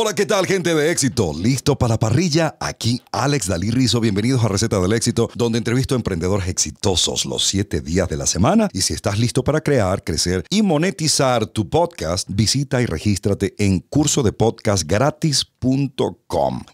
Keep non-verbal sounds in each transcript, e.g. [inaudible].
Hola, ¿qué tal, gente de éxito? ¿Listo para la parrilla? Aquí Alex Dalí Bienvenidos a Receta del Éxito, donde entrevisto a emprendedores exitosos los siete días de la semana. Y si estás listo para crear, crecer y monetizar tu podcast, visita y regístrate en curso de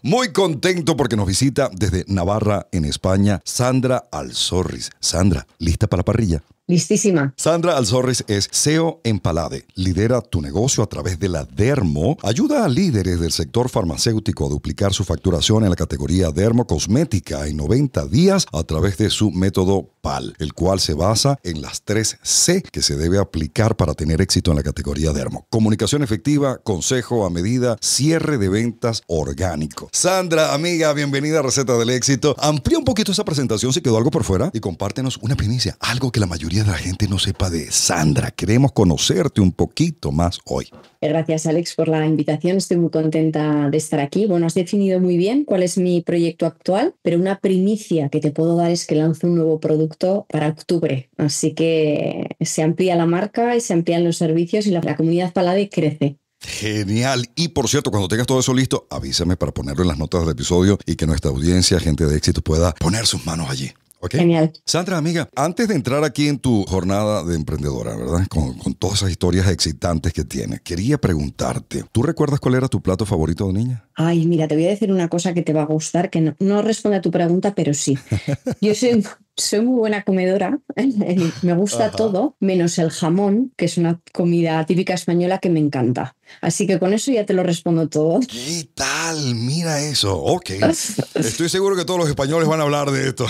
Muy contento porque nos visita desde Navarra, en España, Sandra Alzorris. Sandra, ¿lista para la parrilla? listísima. Sandra Alzorres es CEO en Palade. Lidera tu negocio a través de la Dermo. Ayuda a líderes del sector farmacéutico a duplicar su facturación en la categoría Dermo Cosmética en 90 días a través de su método PAL, el cual se basa en las 3 C que se debe aplicar para tener éxito en la categoría Dermo. Comunicación efectiva, consejo a medida, cierre de ventas orgánico. Sandra, amiga, bienvenida a Receta del Éxito. Amplía un poquito esa presentación si quedó algo por fuera y compártenos una primicia, algo que la mayoría la gente no sepa de Sandra. Queremos conocerte un poquito más hoy. Gracias, Alex, por la invitación. Estoy muy contenta de estar aquí. Bueno, has definido muy bien cuál es mi proyecto actual, pero una primicia que te puedo dar es que lanzo un nuevo producto para octubre. Así que se amplía la marca y se amplían los servicios y la, comunidad Palade crece. Genial. Y por cierto, cuando tengas todo eso listo, avísame para ponerlo en las notas del episodio y que nuestra audiencia, gente de éxito, pueda poner sus manos allí. Genial. Sandra, amiga, antes de entrar aquí en tu jornada de emprendedora, ¿verdad? Con, todas esas historias excitantes que tienes, quería preguntarte, ¿tú recuerdas cuál era tu plato favorito de niña? Ay, mira, te voy a decir una cosa que te va a gustar, que no, responde a tu pregunta, pero sí. [laughs] Yo soy muy buena comedora, [laughs] me gusta todo, menos el jamón, que es una comida típica española que me encanta. Así que con eso ya te lo respondo todo. ¿Qué tal? Mira eso. Ok. [laughs] Estoy seguro que todos los españoles van a hablar de esto.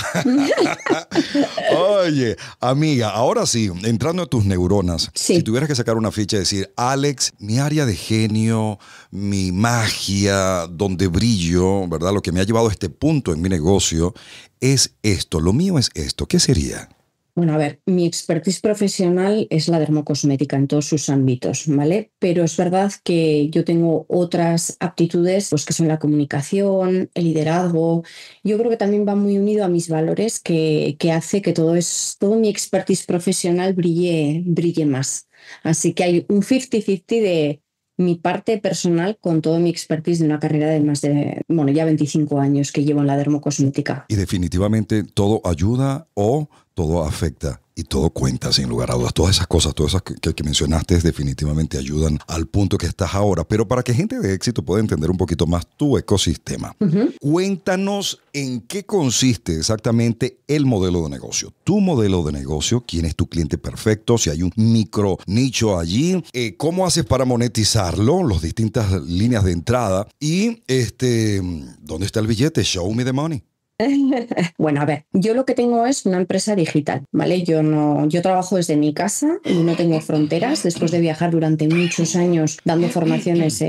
[laughs] Oye, amiga, ahora sí, entrando a tus neuronas, si tuvieras que sacar una ficha y decir, Alex, mi área de genio, mi magia, donde brillo, ¿verdad? Lo que me ha llevado a este punto en mi negocio es esto, lo mío es esto, ¿qué sería? Bueno, a ver, mi expertise profesional es la dermocosmética en todos sus ámbitos, ¿vale? Pero es verdad que yo tengo otras aptitudes, pues que son la comunicación, el liderazgo. Yo creo que también va muy unido a mis valores que, que hace que todo, es, todo mi expertise profesional brille, brille más. Así que hay un 50-50 de, mi parte personal con todo mi expertise de una carrera de más de, bueno, ya 25 años que llevo en la dermocosmética. Y definitivamente todo ayuda o todo afecta y todo cuenta sin lugar a dudas. Todas esas cosas, todas esas que, que, mencionaste definitivamente ayudan al punto que estás ahora. Pero para que gente de éxito pueda entender un poquito más tu ecosistema, cuéntanos en qué consiste exactamente el modelo de negocio. Tu modelo de negocio, quién es tu cliente perfecto, si hay un micro nicho allí, eh, cómo haces para monetizarlo, las distintas líneas de entrada y este, dónde está el billete, show me the money. [laughs] bueno, a ver, yo lo que tengo es una empresa digital, ¿vale? Yo no, yo trabajo desde mi casa y no tengo fronteras. Después de viajar durante muchos años dando formaciones,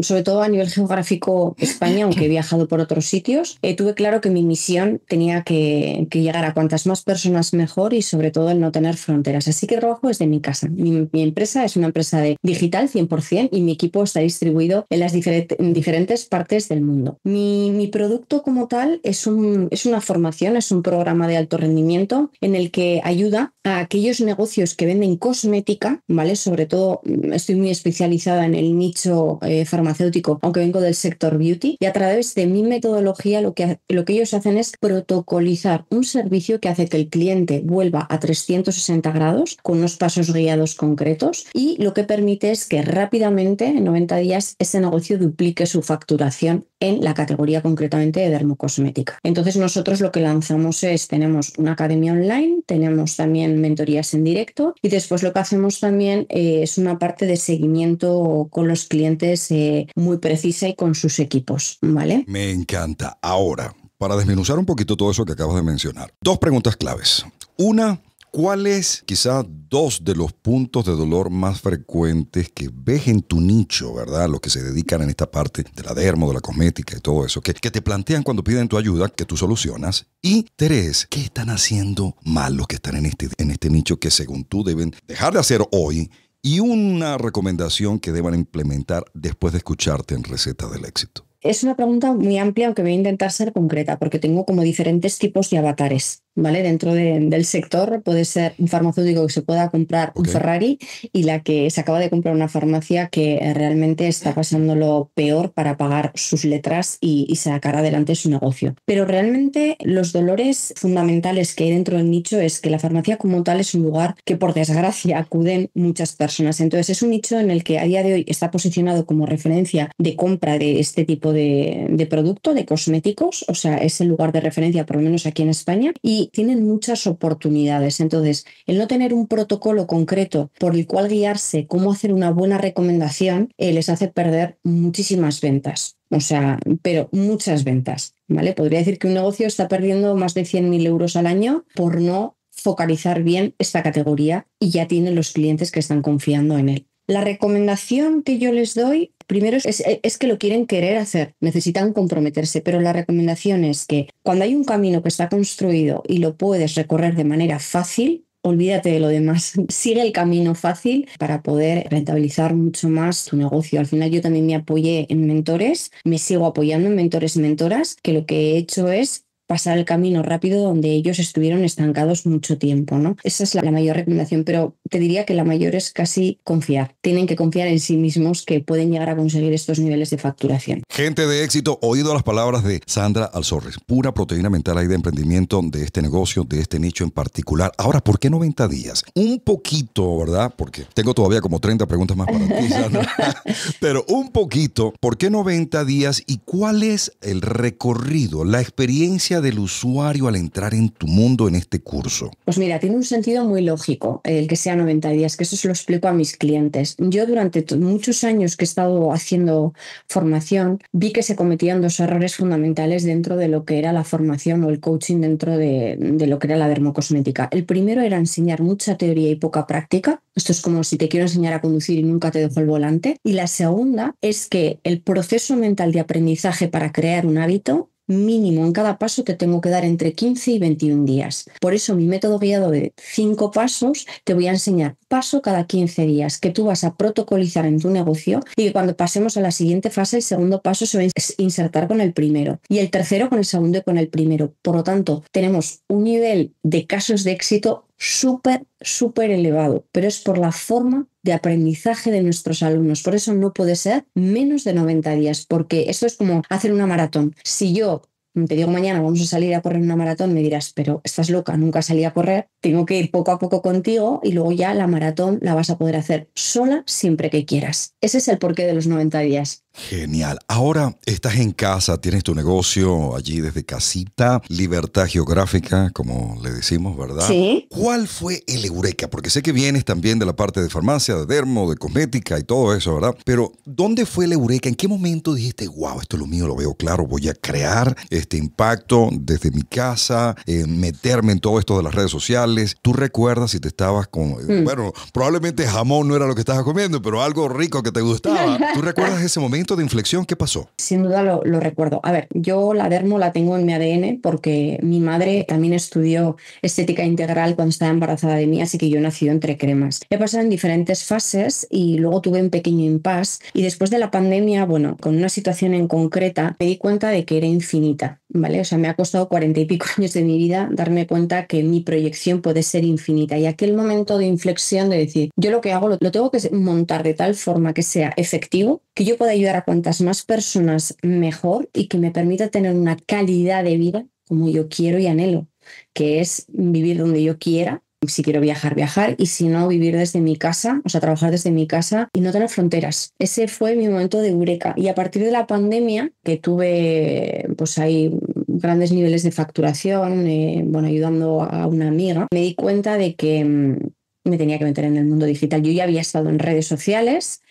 sobre todo a nivel geográfico España, aunque he viajado por otros sitios, eh, tuve claro que mi misión tenía que, llegar a cuantas más personas mejor y sobre todo el no tener fronteras. Así que trabajo desde mi casa. Mi, empresa es una empresa de digital 100% y mi equipo está distribuido en las diferentes partes del mundo. mi producto como tal es un es una formación, es un programa de alto rendimiento en el que ayuda a aquellos negocios que venden cosmética, ¿vale? Sobre todo mm, estoy muy especializada en el nicho eh, farmacéutico, aunque vengo del sector beauty, y a través de mi metodología lo que, lo que ellos hacen es protocolizar un servicio que hace que el cliente vuelva a 360 grados con unos pasos guiados concretos y lo que permite es que rápidamente, en 90 días, ese negocio duplique su facturación en la categoría concretamente de dermocosmética. Entonces nosotros lo que lanzamos es, tenemos una academia online, tenemos también mentorías en directo y después lo que hacemos también eh, es una parte de seguimiento con los clientes eh, muy precisa y con sus equipos, ¿vale? Me encanta. Ahora, para desmenuzar un poquito todo eso que acabas de mencionar, dos preguntas claves. Una, ¿Cuáles quizás dos de los puntos de dolor más frecuentes que ves en tu nicho, verdad? Los que se dedican en esta parte de la dermo, de la cosmética y todo eso, que, te plantean cuando piden tu ayuda, que tú solucionas. Y tres, ¿qué están haciendo mal los que están en este, en este nicho que según tú deben dejar de hacer hoy y una recomendación que deban implementar después de escucharte en Receta del Éxito? Es una pregunta muy amplia, aunque voy a intentar ser concreta, porque tengo como diferentes tipos de avatares. ¿vale? Dentro del sector puede ser un farmacéutico que se pueda comprar un Ferrari y la que se acaba de comprar una farmacia que eh, realmente está pasando lo peor para pagar sus letras y, sacar adelante su negocio. Pero realmente los dolores fundamentales que hay dentro del nicho es que la farmacia como tal es un lugar que por desgracia acuden muchas personas. Entonces es un nicho en el que a día de hoy está posicionado como referencia de compra de este tipo de, de producto, de cosméticos, o sea, es el lugar de referencia por lo menos aquí en España. Y tienen muchas oportunidades. Entonces, el no tener un protocolo concreto por el cual guiarse, cómo hacer una buena recomendación, eh, les hace perder muchísimas ventas. O sea, pero muchas ventas, ¿vale? Podría decir que un negocio está perdiendo más de 100.000 euros al año por no focalizar bien esta categoría y ya tienen los clientes que están confiando en él. La recomendación que yo les doy, primero es, que lo quieren querer hacer, necesitan comprometerse, pero la recomendación es que cuando hay un camino que está construido y lo puedes recorrer de manera fácil, olvídate de lo demás. [laughs] Sigue el camino fácil para poder rentabilizar mucho más tu negocio. Al final yo también me apoyé en mentores, me sigo apoyando en mentores, y mentoras, que lo que he hecho es pasar el camino rápido donde ellos estuvieron estancados mucho tiempo, ¿no? Esa es la, mayor recomendación, pero te diría que la mayor es casi confiar. Tienen que confiar en sí mismos que pueden llegar a conseguir estos niveles de facturación. Gente de éxito, oído las palabras de Sandra Alzorres, pura proteína mental ahí de emprendimiento de este negocio, de este nicho en particular. Ahora, ¿por qué 90 días? Un poquito, ¿verdad? Porque tengo todavía como 30 preguntas más para ti, Sandra. [laughs] pero un poquito, ¿por qué 90 días y cuál es el recorrido, la experiencia del usuario al entrar en tu mundo en este curso? Pues mira, tiene un sentido muy lógico el que sea 90 días, que eso se lo explico a mis clientes. Yo durante muchos años que he estado haciendo formación, vi que se cometían dos errores fundamentales dentro de lo que era la formación o el coaching dentro de, lo que era la dermocosmética. El primero era enseñar mucha teoría y poca práctica. Esto es como si te quiero enseñar a conducir y nunca te dejo el volante. Y la segunda es que el proceso mental de aprendizaje para crear un hábito mínimo en cada paso que tengo que dar entre 15 y 21 días. Por eso mi método guiado de 5 pasos te voy a enseñar paso cada 15 días que tú vas a protocolizar en tu negocio y que cuando pasemos a la siguiente fase el segundo paso se va a insertar con el primero y el tercero con el segundo y con el primero. Por lo tanto, tenemos un nivel de casos de éxito súper, súper elevado, pero es por la forma de aprendizaje de nuestros alumnos. Por eso no puede ser menos de 90 días, porque esto es como hacer una maratón. Si yo te digo mañana vamos a salir a correr una maratón, me dirás, pero estás loca, nunca salí a correr, tengo que ir poco a poco contigo y luego ya la maratón la vas a poder hacer sola siempre que quieras. Ese es el porqué de los 90 días. Genial. Ahora estás en casa, tienes tu negocio allí desde casita, libertad geográfica, como le decimos, ¿verdad? Sí. ¿Cuál fue el eureka? Porque sé que vienes también de la parte de farmacia, de dermo, de cosmética y todo eso, ¿verdad? Pero ¿dónde fue el eureka? ¿En qué momento dijiste, wow, esto es lo mío, lo veo claro, voy a crear este impacto desde mi casa, eh, meterme en todo esto de las redes sociales? ¿Tú recuerdas si te estabas con, eh, mm. bueno, probablemente jamón no era lo que estabas comiendo, pero algo rico que te gustaba? ¿Tú recuerdas ese momento? de inflexión, ¿qué pasó? Sin duda lo, recuerdo. A ver, yo la dermo la tengo en mi ADN porque mi madre también estudió estética integral cuando estaba embarazada de mí, así que yo nací entre cremas. He pasado en diferentes fases y luego tuve un pequeño impas y después de la pandemia, bueno, con una situación en concreta, me di cuenta de que era infinita, ¿vale? O sea, me ha costado cuarenta y pico [laughs] años de mi vida darme cuenta que mi proyección puede ser infinita y aquel momento de inflexión de decir, yo lo que hago lo, lo tengo que montar de tal forma que sea efectivo, que yo pueda ayudar a cuantas más personas mejor y que me permita tener una calidad de vida como yo quiero y anhelo, que es vivir donde yo quiera, si quiero viajar, viajar, y si no, vivir desde mi casa, o sea, trabajar desde mi casa y no tener fronteras. Ese fue mi momento de eureka. Y a partir de la pandemia, que tuve, pues hay grandes niveles de facturación, eh, bueno, ayudando a una amiga, me di cuenta de que mm, me tenía que meter en el mundo digital. Yo ya había estado en redes sociales,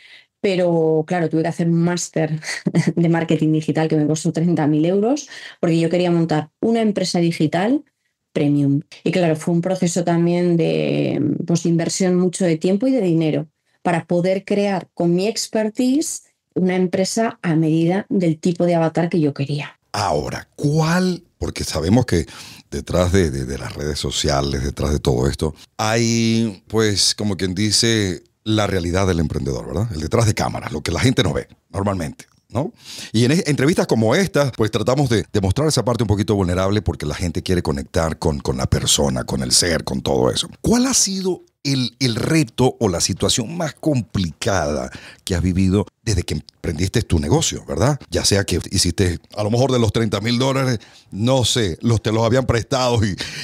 pero claro, tuve que hacer un máster [laughs] de marketing digital que me costó 30.000 euros porque yo quería montar una empresa digital premium. Y claro, fue un proceso también de pues, inversión mucho de tiempo y de dinero para poder crear con mi expertise una empresa a medida del tipo de avatar que yo quería. Ahora, ¿cuál? Porque sabemos que detrás de las redes sociales, detrás de todo esto, hay, pues, como quien dice, la realidad del emprendedor, ¿verdad? El detrás de cámaras, lo que la gente no ve normalmente. ¿No? Y en entrevistas como esta, pues tratamos de, demostrar esa parte un poquito vulnerable porque la gente quiere conectar con, la persona, con el ser, con todo eso. ¿Cuál ha sido el, reto o la situación más complicada que has vivido desde que emprendiste tu negocio, ¿verdad? Ya sea que hiciste, a lo mejor de los 30 mil dólares, no sé, los te los habían prestado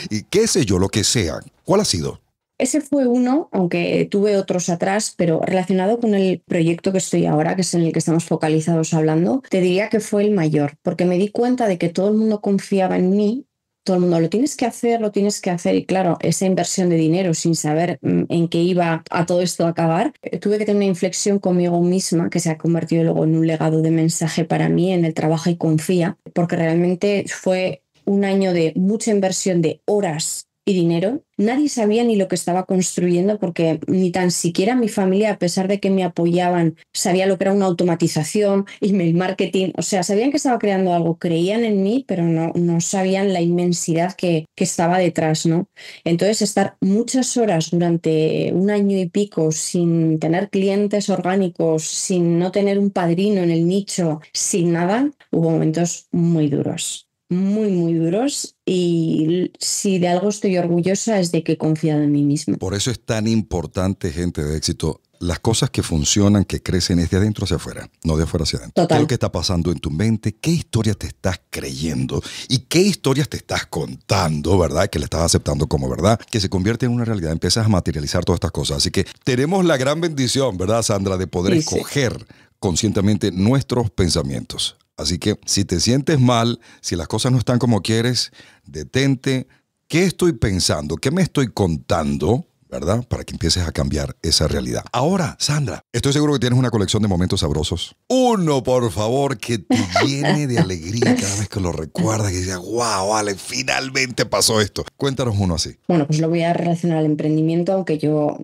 y qué sé yo, lo que sea. ¿Cuál ha sido? Ese fue uno, aunque tuve otros atrás, pero relacionado con el proyecto que estoy ahora, que es en el que estamos focalizados hablando, te diría que fue el mayor, porque me di cuenta de que todo el mundo confiaba en mí todo el mundo lo tienes que hacer, lo tienes que hacer. Y claro, esa inversión de dinero sin saber mm, en qué iba a todo esto a acabar, eh, tuve que tener una inflexión conmigo misma que se ha convertido luego en un legado de mensaje para mí en el trabajo y confía, porque realmente fue un año de mucha inversión de horas y dinero. Nadie sabía ni lo que estaba construyendo porque ni tan siquiera mi familia, a pesar de que me apoyaban, sabía lo que era una automatización, y email marketing. O sea, sabían que estaba creando algo, creían en mí, pero no, no sabían la inmensidad que, que estaba detrás, ¿no? Entonces, estar muchas horas durante un año y pico sin tener clientes orgánicos, sin no tener un padrino en el nicho, sin nada, hubo momentos muy duros muy, muy duros y si de algo estoy orgullosa es de que he confiado en mí misma. Por eso es tan importante, gente de éxito, las cosas que funcionan, que crecen, es de adentro hacia afuera, no de afuera hacia adentro. Total. ¿Qué lo que está pasando en tu mente? ¿Qué historia te estás creyendo? ¿Y qué historias te estás contando, verdad? Que le estás aceptando como verdad, que se convierte en una realidad. Empiezas a materializar todas estas cosas. Así que tenemos la gran bendición, ¿verdad, Sandra, de poder escoger conscientemente nuestros pensamientos. Así que si te sientes mal, si las cosas no están como quieres, detente. ¿Qué estoy pensando? ¿Qué me estoy contando? ¿Verdad? Para que empieces a cambiar esa realidad. Ahora, Sandra, estoy seguro que tienes una colección de momentos sabrosos. Uno, por favor, que te [laughs] llene de alegría cada vez que lo recuerdas, que digas, wow, vale, finalmente pasó esto. Cuéntanos uno así. Bueno, pues lo voy a relacionar al emprendimiento, aunque yo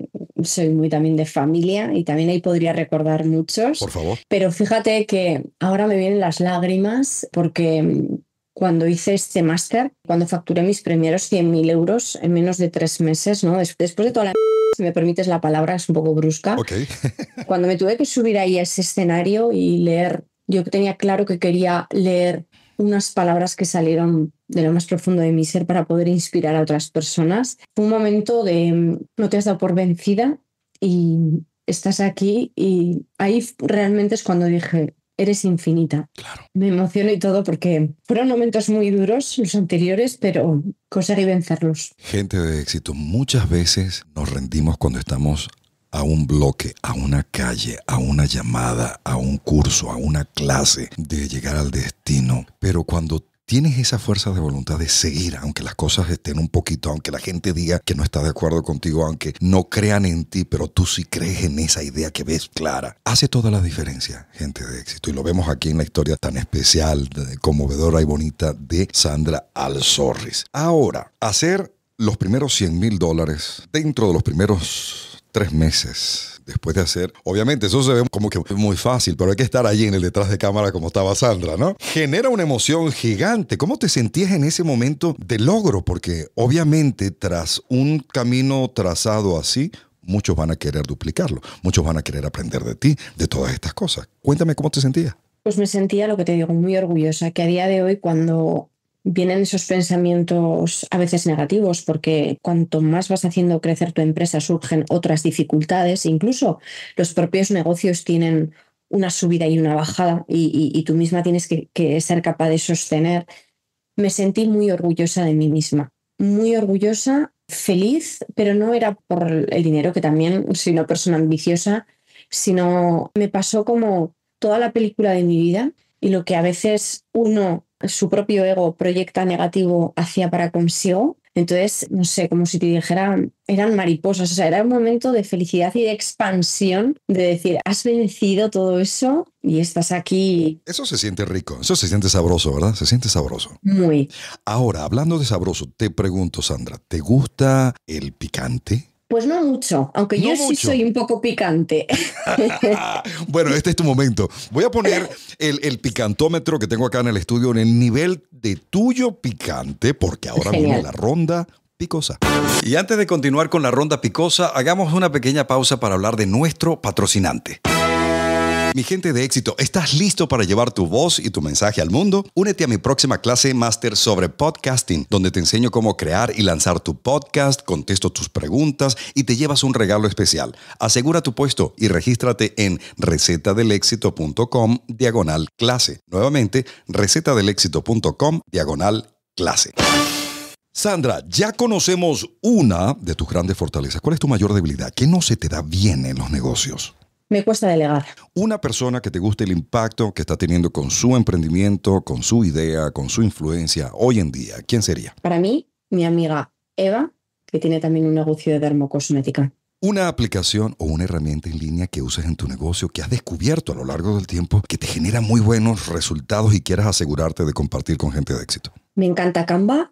soy muy también de familia y también ahí podría recordar muchos. Por favor. Pero fíjate que ahora me vienen las lágrimas porque mm, cuando hice este máster, cuando facturé mis primeros 100.000 euros en menos de tres meses, ¿no? Después de toda la... Si me permites la palabra, es un poco brusca. Okay. [laughs] cuando me tuve que subir ahí a ese escenario y leer, yo tenía claro que quería leer unas palabras que salieron de lo más profundo de mi ser para poder inspirar a otras personas. Fue un momento de mm, no te has dado por vencida y estás aquí y ahí realmente es cuando dije, eres infinita. Me emociono y todo porque fueron momentos muy duros los anteriores, pero conseguí vencerlos. Gente de éxito, muchas veces nos rendimos cuando estamos a un bloque, a una calle, a una llamada, a un curso, a una clase, de llegar al destino. Pero cuando tienes esa fuerza de voluntad de seguir, aunque las cosas estén un poquito, aunque la gente diga que no está de acuerdo contigo, aunque no crean en ti, pero tú sí crees en esa idea que ves clara, hace toda la diferencia, gente de éxito. Y lo vemos aquí en la historia tan especial, conmovedora y bonita de Sandra Alzorris. Ahora, hacer los primeros 100 mil dólares dentro de los primeros tres meses después de hacer. Obviamente, eso se ve como que muy fácil, pero hay que estar allí en el detrás de cámara como estaba Sandra, ¿no? Genera una emoción gigante. ¿Cómo te sentías en ese momento de logro? Porque obviamente tras un camino trazado así, muchos van a querer duplicarlo, muchos van a querer aprender de ti, de todas estas cosas. Cuéntame cómo te sentías. Pues me sentía, lo que te digo, muy orgullosa, que a día de hoy cuando vienen esos pensamientos a veces negativos, porque cuanto más vas haciendo crecer tu empresa, surgen otras dificultades, incluso los propios negocios tienen una subida y una bajada y, tú misma tienes que, que ser capaz de sostener. Me sentí muy orgullosa de mí misma, muy orgullosa, feliz, pero no era por el dinero, que también soy una persona ambiciosa, sino me pasó como toda la película de mi vida y lo que a veces uno su propio ego proyecta negativo hacia para consigo. Entonces, no sé, como si te dijera, eran mariposas, o sea, era un momento de felicidad y de expansión, de decir, has vencido todo eso y estás aquí. Eso se siente rico, eso se siente sabroso, ¿verdad? Se siente sabroso. Muy. Ahora, hablando de sabroso, te pregunto, Sandra, ¿te gusta el picante? Pues no mucho, aunque yo sí soy un poco picante. [laughs] [laughs] bueno, este es tu momento. Voy a poner el, picantómetro que tengo acá en el estudio en el nivel de tuyo picante, porque ahora viene la ronda picosa. Y antes de continuar con la ronda picosa, hagamos una pequeña pausa para hablar de nuestro patrocinante. Mi gente de éxito, ¿estás listo para llevar tu voz y tu mensaje al mundo? Únete a mi próxima clase máster sobre podcasting, donde te enseño cómo crear y lanzar tu podcast, contesto tus preguntas y te llevas un regalo especial. Asegura tu puesto y regístrate en recetadelexito.com diagonal clase. Nuevamente, recetadelexito.com diagonal clase. Sandra, ya conocemos una de tus grandes fortalezas. ¿Cuál es tu mayor debilidad? ¿Qué no se te da bien en los negocios? me cuesta delegar. Una persona que te guste el impacto que está teniendo con su emprendimiento, con su idea, con su influencia hoy en día, ¿quién sería? Para mí, mi amiga Eva, que tiene también un negocio de dermocosmética. Una aplicación o una herramienta en línea que uses en tu negocio que has descubierto a lo largo del tiempo que te genera muy buenos resultados y quieras asegurarte de compartir con gente de éxito. Me encanta Canva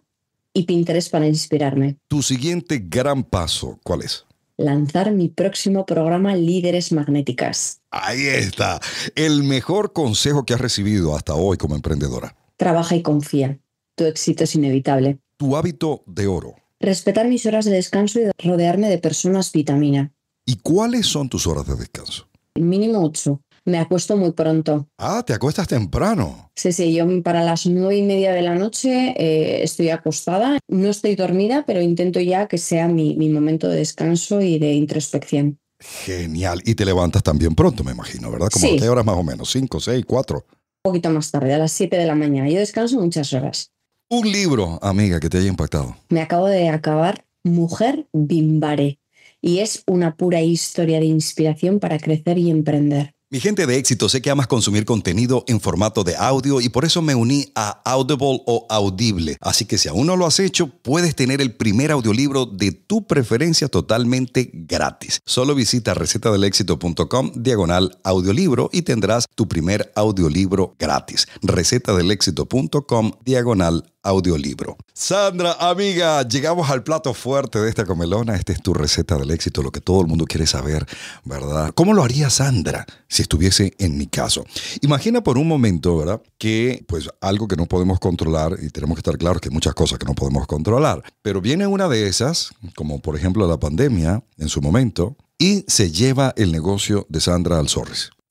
y Pinterest para inspirarme. Tu siguiente gran paso, ¿cuál es? lanzar mi próximo programa Líderes Magnéticas. Ahí está, el mejor consejo que has recibido hasta hoy como emprendedora. Trabaja y confía, tu éxito es inevitable. Tu hábito de oro. Respetar mis horas de descanso y rodearme de personas vitamina. ¿Y cuáles son tus horas de descanso? Mínimo ocho me acuesto muy pronto. Ah, te acuestas temprano. Sí, sí, yo para las nueve y media de la noche eh, estoy acostada. No estoy dormida, pero intento ya que sea mi, momento de descanso y de introspección. Genial. Y te levantas también pronto, me imagino, ¿verdad? Como sí. horas más o menos, cinco, seis, cuatro. Un poquito más tarde, a las siete de la mañana. Yo descanso muchas horas. Un libro, amiga, que te haya impactado. Me acabo de acabar Mujer Bimbare y es una pura historia de inspiración para crecer y emprender. Mi gente de éxito, sé que amas consumir contenido en formato de audio y por eso me uní a Audible o Audible. Así que si aún no lo has hecho, puedes tener el primer audiolibro de tu preferencia totalmente gratis. Solo visita recetadelexito.com diagonal audiolibro y tendrás tu primer audiolibro gratis. recetadelexito.com diagonal audiolibro. Sandra, amiga, llegamos al plato fuerte de esta comelona. Esta es tu receta del éxito, lo que todo el mundo quiere saber, ¿verdad? ¿Cómo lo haría Sandra si estuviese en mi caso? Imagina por un momento, ¿verdad? Que pues algo que no podemos controlar, y tenemos que estar claros que hay muchas cosas que no podemos controlar, pero viene una de esas, como por ejemplo la pandemia en su momento, y se lleva el negocio de Sandra al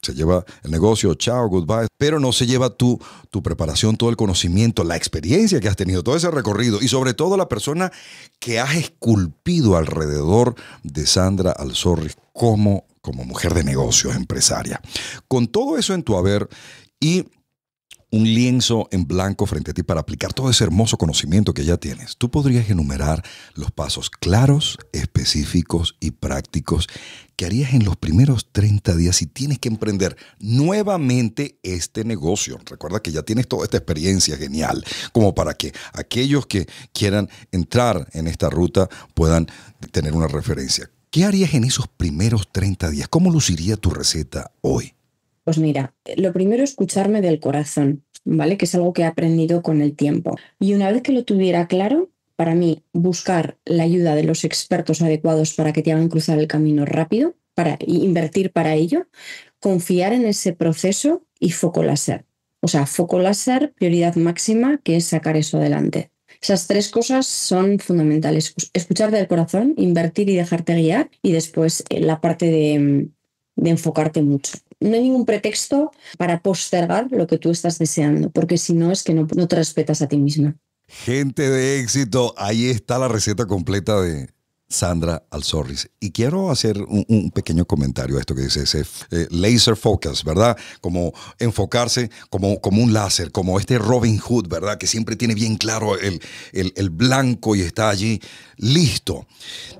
se lleva el negocio, chao, goodbye, pero no se lleva tu, tu preparación, todo el conocimiento, la experiencia que has tenido, todo ese recorrido y sobre todo la persona que has esculpido alrededor de Sandra Alzorri como, como mujer de negocios, empresaria. Con todo eso en tu haber y un lienzo en blanco frente a ti para aplicar todo ese hermoso conocimiento que ya tienes, tú podrías enumerar los pasos claros, específicos y prácticos que harías en los primeros 30 días si tienes que emprender nuevamente este negocio. Recuerda que ya tienes toda esta experiencia genial, como para que aquellos que quieran entrar en esta ruta puedan tener una referencia. ¿Qué harías en esos primeros 30 días? ¿Cómo luciría tu receta hoy? Pues mira, lo primero escucharme del corazón, ¿vale? Que es algo que he aprendido con el tiempo. Y una vez que lo tuviera claro, para mí buscar la ayuda de los expertos adecuados para que te hagan cruzar el camino rápido, para invertir para ello, confiar en ese proceso y foco láser. O sea, foco láser, prioridad máxima, que es sacar eso adelante. Esas tres cosas son fundamentales. Pues, escuchar del corazón, invertir y dejarte guiar, y después eh, la parte de, mm, de enfocarte mucho no hay ningún pretexto para postergar lo que tú estás deseando, porque si no es que no, no te respetas a ti misma. Gente de éxito, ahí está la receta completa de Sandra Alzorris. Y quiero hacer un, pequeño comentario a esto que dice ese eh, laser focus, ¿verdad? Como enfocarse como, como un láser, como este Robin Hood, ¿verdad? Que siempre tiene bien claro el, blanco y está allí listo.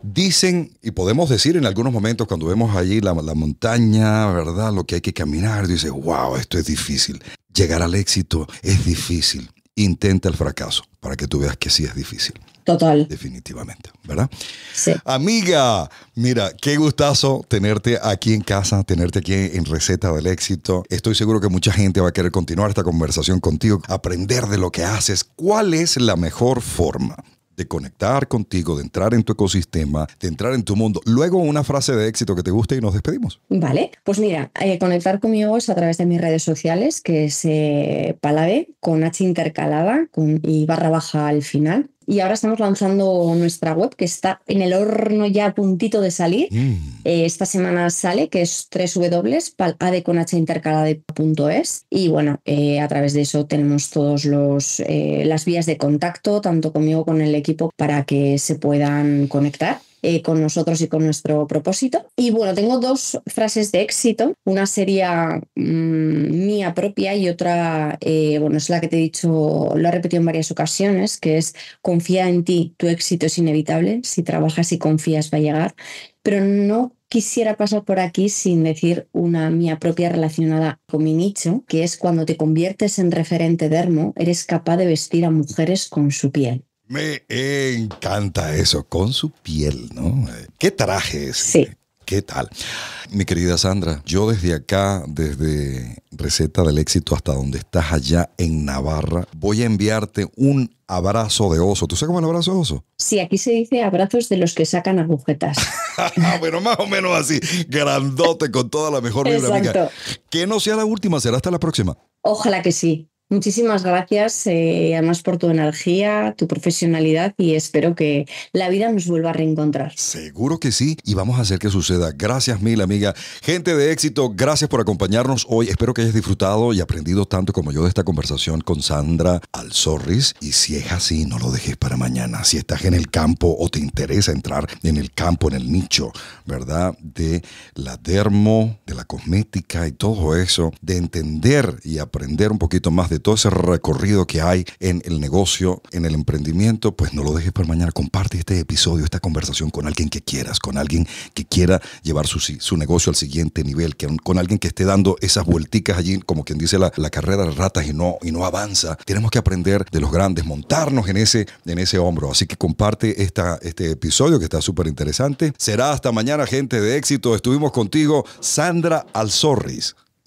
Dicen, y podemos decir en algunos momentos cuando vemos allí la, la montaña, ¿verdad? Lo que hay que caminar, dice, wow, esto es difícil. Llegar al éxito es difícil intenta el fracaso para que tú veas que sí es difícil. Total. Definitivamente, ¿verdad? Sí. Amiga, mira, qué gustazo tenerte aquí en casa, tenerte aquí en Receta del Éxito. Estoy seguro que mucha gente va a querer continuar esta conversación contigo, aprender de lo que haces. ¿Cuál es la mejor forma de conectar contigo, de entrar en tu ecosistema, de entrar en tu mundo. Luego una frase de éxito que te guste y nos despedimos. Vale, pues mira, eh, conectar conmigo es a través de mis redes sociales, que es eh, Palave, con H intercalada con, y barra baja al final, y ahora estamos lanzando nuestra web que está en el horno ya a puntito de salir. Mm. Eh, esta semana sale, que es www.adeconhintercalade.es. Y bueno, eh, a través de eso tenemos todas eh, las vías de contacto, tanto conmigo como con el equipo, para que se puedan conectar eh, con nosotros y con nuestro propósito. Y bueno, tengo dos frases de éxito. Una sería mm, mía propia y otra, eh, bueno, es la que te he dicho, lo he repetido en varias ocasiones, que es confía en ti, tu éxito es inevitable, si trabajas y confías va a llegar. Pero no quisiera pasar por aquí sin decir una mía propia relacionada con mi nicho, que es cuando te conviertes en referente dermo, eres capaz de vestir a mujeres con su piel. Me encanta eso, con su piel, ¿no? ¿Qué traje Sí. ¿Qué tal? Mi querida Sandra, yo desde acá, desde Receta del Éxito hasta donde estás allá en Navarra, voy a enviarte un abrazo de oso. ¿Tú sabes cómo es el abrazo de oso? Sí, aquí se dice abrazos de los que sacan agujetas. [laughs] Ah, bueno, más o menos así, grandote, con toda la mejor vibra. Que no sea la última, será hasta la próxima. Ojalá que sí. Muchísimas gracias, eh, además, por tu energía, tu profesionalidad y espero que la vida nos vuelva a reencontrar. Seguro que sí y vamos a hacer que suceda. Gracias mil, amiga. Gente de éxito, gracias por acompañarnos hoy. Espero que hayas disfrutado y aprendido tanto como yo de esta conversación con Sandra Alzorris. Y si es así, no lo dejes para mañana. Si estás en el campo o te interesa entrar en el campo, en el nicho, ¿verdad? De la dermo, de la cosmética y todo eso, de entender y aprender un poquito más de todo ese recorrido que hay en el negocio, en el emprendimiento, pues no lo dejes para mañana. Comparte este episodio, esta conversación con alguien que quieras, con alguien que quiera llevar su, negocio al siguiente nivel, con alguien que esté dando esas vuelticas allí, como quien dice la, carrera de ratas y no, y no avanza. Tenemos que aprender de los grandes, montarnos en ese, en ese hombro. Así que comparte esta, este episodio que está súper interesante. Será hasta mañana, gente de éxito. Estuvimos contigo, Sandra Alzorris